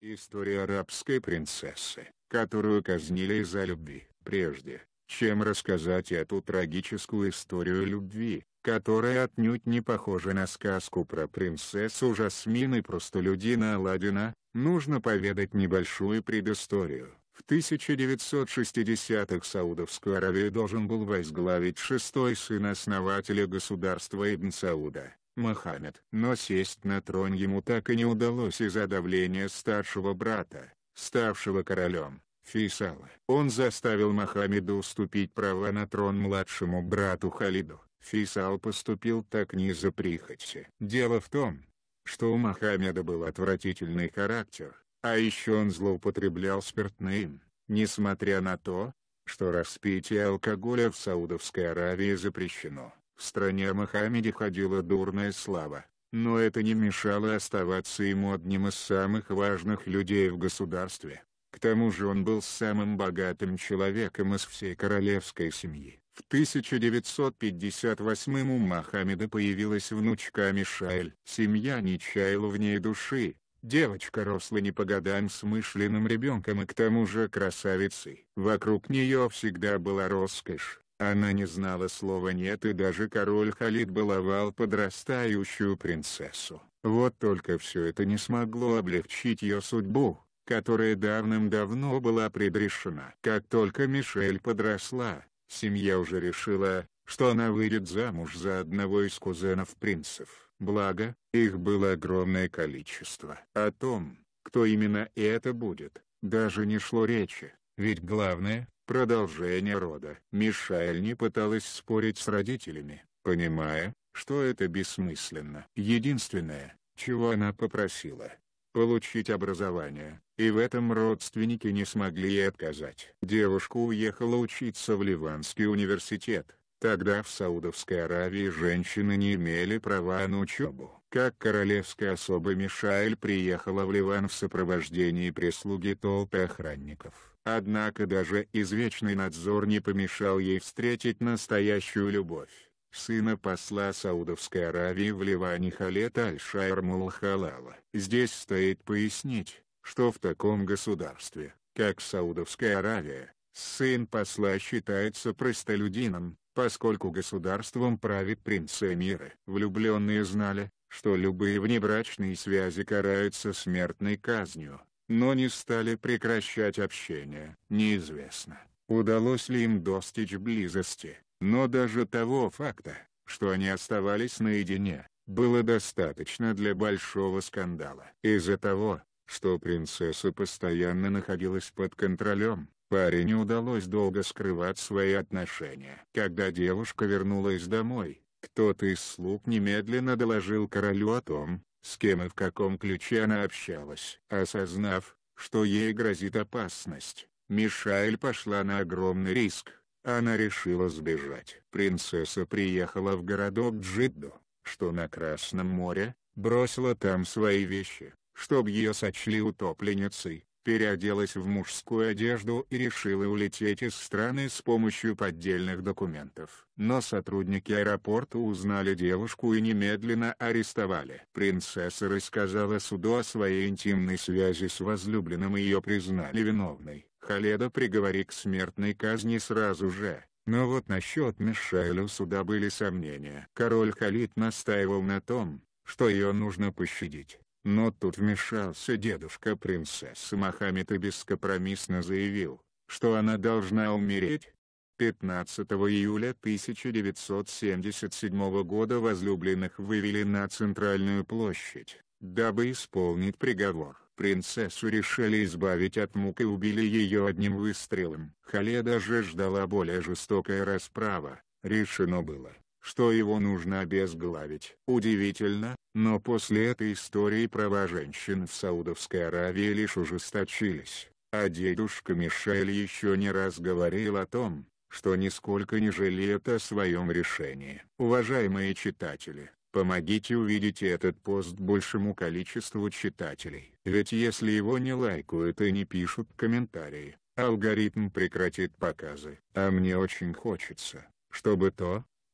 История арабской принцессы, которую казнили из-за любви. Прежде, чем рассказать эту трагическую историю любви, которая отнюдь не похожа на сказку про принцессу Жасмин и простолюдина Аладдина, нужно поведать небольшую предысторию. В 1960-х Саудовскую Аравию должен был возглавить шестой сын основателя государства Ибн Сауда, Мохаммед. Но сесть на трон ему так и не удалось из-за давления старшего брата, ставшего королем, Фейсала. Он заставил Мохаммеда уступить права на трон младшему брату Халиду. Фейсал поступил так не из-за прихоти. Дело в том, что у Мохаммеда был отвратительный характер, а еще он злоупотреблял спиртным, несмотря на то, что распитие алкоголя в Саудовской Аравии запрещено. В стране о Мохаммеде ходила дурная слава, но это не мешало оставаться ему одним из самых важных людей в государстве. К тому же он был самым богатым человеком из всей королевской семьи. В 1958 у Мохаммеда появилась внучка Мишаэль. Семья не чаяла в ней души, Девочка росла не по годам с мышленным ребенком и к тому же красавицей. Вокруг нее всегда была роскошь, она не знала слова «нет» и даже король Халид баловал подрастающую принцессу. Вот только все это не смогло облегчить ее судьбу, которая давным-давно была предрешена. Как только Мишель подросла, семья уже решила, что она выйдет замуж за одного из кузенов принцев. Благо, их было огромное количество. О том, кто именно это будет, даже не шло речи. Ведь главное, Продолжение рода. Мишель не пыталась спорить с родителями, понимая, что это бессмысленно. Единственное, чего она попросила, получить образование, и в этом родственники не смогли ей отказать. Девушка уехала учиться в Ливанский университет, тогда в Саудовской Аравии женщины не имели права на учебу. Как королевская особа Мишаэль приехала в Ливан в сопровождении прислуги толпы охранников. Однако даже извечный надзор не помешал ей встретить настоящую любовь, сына посла Саудовской Аравии в Ливане Халет Аль-Шайр Мулхалала. Здесь стоит пояснить, что в таком государстве, как Саудовская Аравия, сын посла считается простолюдином, поскольку государством правит принц Эмиры. Влюбленные знали, что любые внебрачные связи караются смертной казнью но не стали прекращать общение. Неизвестно, удалось ли им достичь близости, но даже того факта, что они оставались наедине, было достаточно для большого скандала. Из-за того, что принцесса постоянно находилась под контролем, паре не удалось долго скрывать свои отношения. Когда девушка вернулась домой, кто-то из слуг немедленно доложил королю о том, с кем и в каком ключе она общалась. Осознав, что ей грозит опасность, Мишель пошла на огромный риск. Она решила сбежать. Принцесса приехала в городок Джидду, что на Красном море, бросила там свои вещи, чтобы ее сочли утопленницей переоделась в мужскую одежду и решила улететь из страны с помощью поддельных документов. Но сотрудники аэропорта узнали девушку и немедленно арестовали. Принцесса рассказала суду о своей интимной связи с возлюбленным и ее признали виновной. Халеда приговори к смертной казни сразу же. Но вот насчет Мишель суда были сомнения. Король Халид настаивал на том, что ее нужно пощадить. Но тут вмешался дедушка принцессы Мохаммед и бескомпромиссно заявил, что она должна умереть. 15 июля 1977 года возлюбленных вывели на центральную площадь, дабы исполнить приговор. Принцессу решили избавить от мук и убили ее одним выстрелом. Хале даже ждала более жестокая расправа, решено было, что его нужно обезглавить. Удивительно, но после этой истории права женщин в Саудовской Аравии лишь ужесточились, а дедушка Мишель еще не раз говорил о том, что нисколько не жалеет о своем решении. Уважаемые читатели, помогите увидеть этот пост большему количеству читателей. Ведь если его не лайкают и не пишут комментарии, алгоритм прекратит показы. А мне очень хочется, чтобы то,